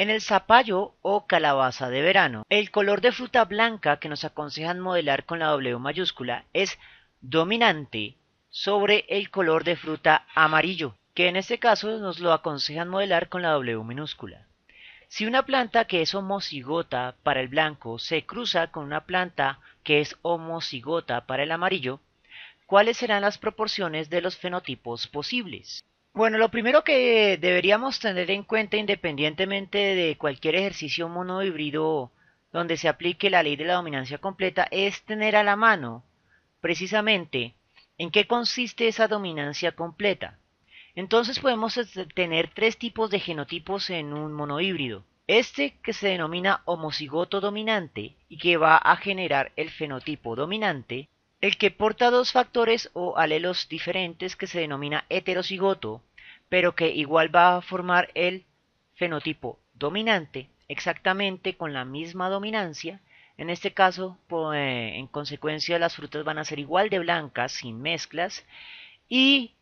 En el zapallo o calabaza de verano, el color de fruta blanca que nos aconsejan modelar con la W mayúscula es dominante sobre el color de fruta amarillo, que en este caso nos lo aconsejan modelar con la W minúscula. Si una planta que es homocigota para el blanco se cruza con una planta que es homocigota para el amarillo, ¿cuáles serán las proporciones de los fenotipos posibles? Bueno, lo primero que deberíamos tener en cuenta independientemente de cualquier ejercicio monohíbrido donde se aplique la ley de la dominancia completa es tener a la mano precisamente en qué consiste esa dominancia completa. Entonces podemos tener tres tipos de genotipos en un monohíbrido. Este que se denomina homocigoto dominante y que va a generar el fenotipo dominante, el que porta dos factores o alelos diferentes que se denomina heterocigoto pero que igual va a formar el fenotipo dominante exactamente con la misma dominancia. En este caso, pues, en consecuencia, las frutas van a ser igual de blancas, sin mezclas, y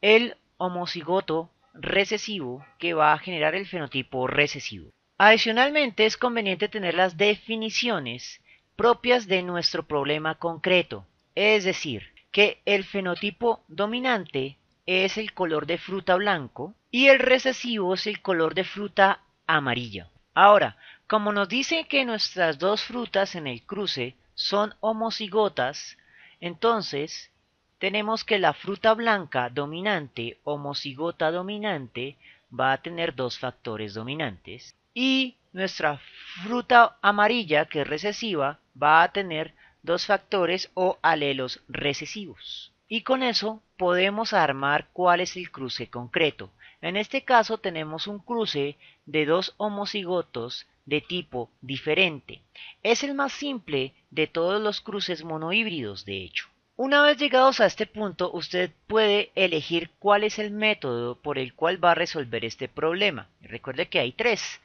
el homocigoto recesivo que va a generar el fenotipo recesivo. Adicionalmente, es conveniente tener las definiciones propias de nuestro problema concreto, es decir, que el fenotipo dominante es el color de fruta blanco y el recesivo es el color de fruta amarilla. Ahora, como nos dice que nuestras dos frutas en el cruce son homocigotas, entonces tenemos que la fruta blanca dominante, homocigota dominante, va a tener dos factores dominantes y nuestra fruta amarilla, que es recesiva, va a tener dos factores o alelos recesivos y con eso podemos armar cuál es el cruce concreto. En este caso tenemos un cruce de dos homocigotos de tipo diferente. Es el más simple de todos los cruces monohíbridos, de hecho. Una vez llegados a este punto, usted puede elegir cuál es el método por el cual va a resolver este problema. Recuerde que hay tres.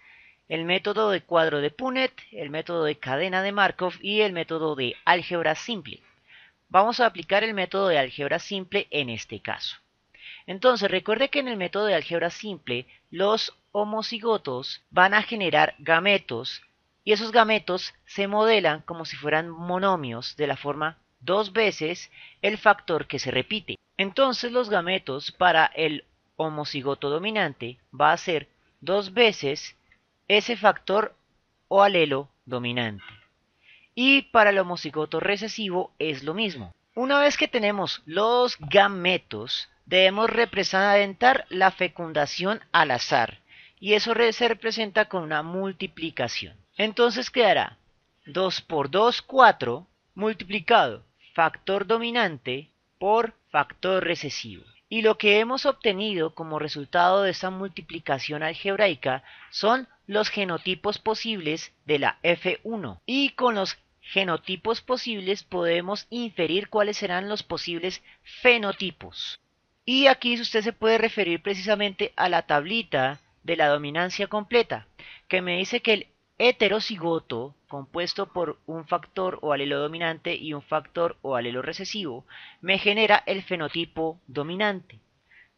El método de cuadro de Punnett, el método de cadena de Markov y el método de álgebra simple. Vamos a aplicar el método de álgebra simple en este caso. Entonces, recuerde que en el método de álgebra simple, los homocigotos van a generar gametos y esos gametos se modelan como si fueran monomios de la forma dos veces el factor que se repite. Entonces los gametos para el homocigoto dominante va a ser dos veces ese factor o alelo dominante. Y para el homocigoto recesivo es lo mismo. Una vez que tenemos los gametos, debemos representar la fecundación al azar. Y eso se representa con una multiplicación. Entonces quedará 2 por 2, 4, multiplicado factor dominante por factor recesivo. Y lo que hemos obtenido como resultado de esta multiplicación algebraica son los genotipos posibles de la F1. Y con los genotipos posibles, podemos inferir cuáles serán los posibles fenotipos. Y aquí usted se puede referir precisamente a la tablita de la dominancia completa, que me dice que el heterocigoto, compuesto por un factor o alelo dominante y un factor o alelo recesivo, me genera el fenotipo dominante.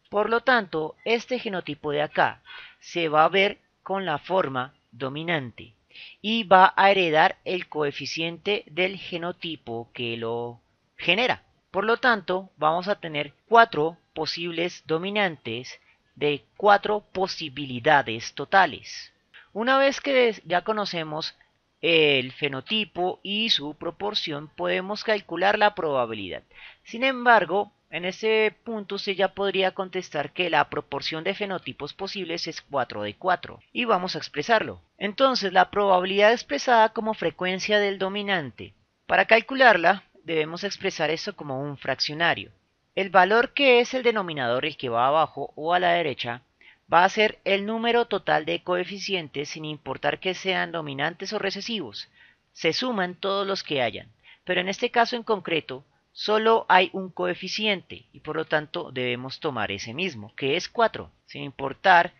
Por lo tanto, este genotipo de acá se va a ver con la forma dominante y va a heredar el coeficiente del genotipo que lo genera. Por lo tanto, vamos a tener cuatro posibles dominantes de cuatro posibilidades totales. Una vez que ya conocemos el fenotipo y su proporción, podemos calcular la probabilidad. Sin embargo, en ese punto se ya podría contestar que la proporción de fenotipos posibles es 4 de 4, y vamos a expresarlo. Entonces, la probabilidad expresada como frecuencia del dominante. Para calcularla, debemos expresar esto como un fraccionario. El valor que es el denominador, el que va abajo o a la derecha, va a ser el número total de coeficientes sin importar que sean dominantes o recesivos. Se suman todos los que hayan, pero en este caso en concreto, solo hay un coeficiente y por lo tanto debemos tomar ese mismo, que es 4, sin importar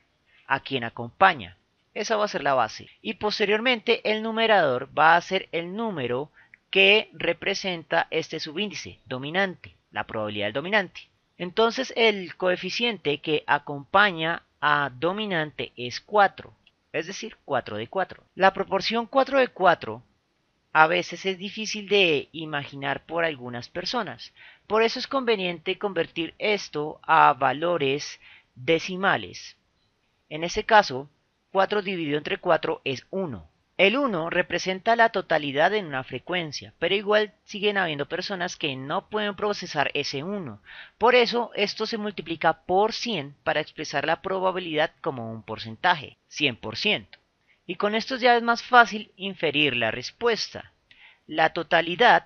a quién acompaña. Esa va a ser la base. Y posteriormente el numerador va a ser el número que representa este subíndice dominante, la probabilidad del dominante. Entonces el coeficiente que acompaña a dominante es 4, es decir, 4 de 4. La proporción 4 de 4 a veces es difícil de imaginar por algunas personas. Por eso es conveniente convertir esto a valores decimales. En ese caso, 4 dividido entre 4 es 1. El 1 representa la totalidad en una frecuencia, pero igual siguen habiendo personas que no pueden procesar ese 1. Por eso, esto se multiplica por 100 para expresar la probabilidad como un porcentaje, 100%. Y con esto ya es más fácil inferir la respuesta. La totalidad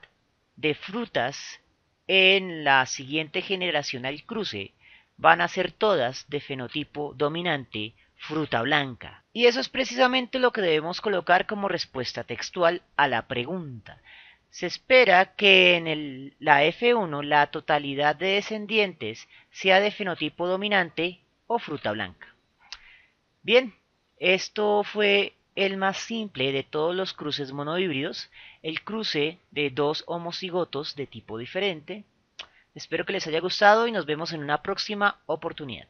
de frutas en la siguiente generación al cruce van a ser todas de fenotipo dominante fruta blanca. Y eso es precisamente lo que debemos colocar como respuesta textual a la pregunta. Se espera que en la F1 la totalidad de descendientes sea de fenotipo dominante o fruta blanca. Bien, esto fue el más simple de todos los cruces monohíbridos, el cruce de dos homocigotos de tipo diferente. Espero que les haya gustado y nos vemos en una próxima oportunidad.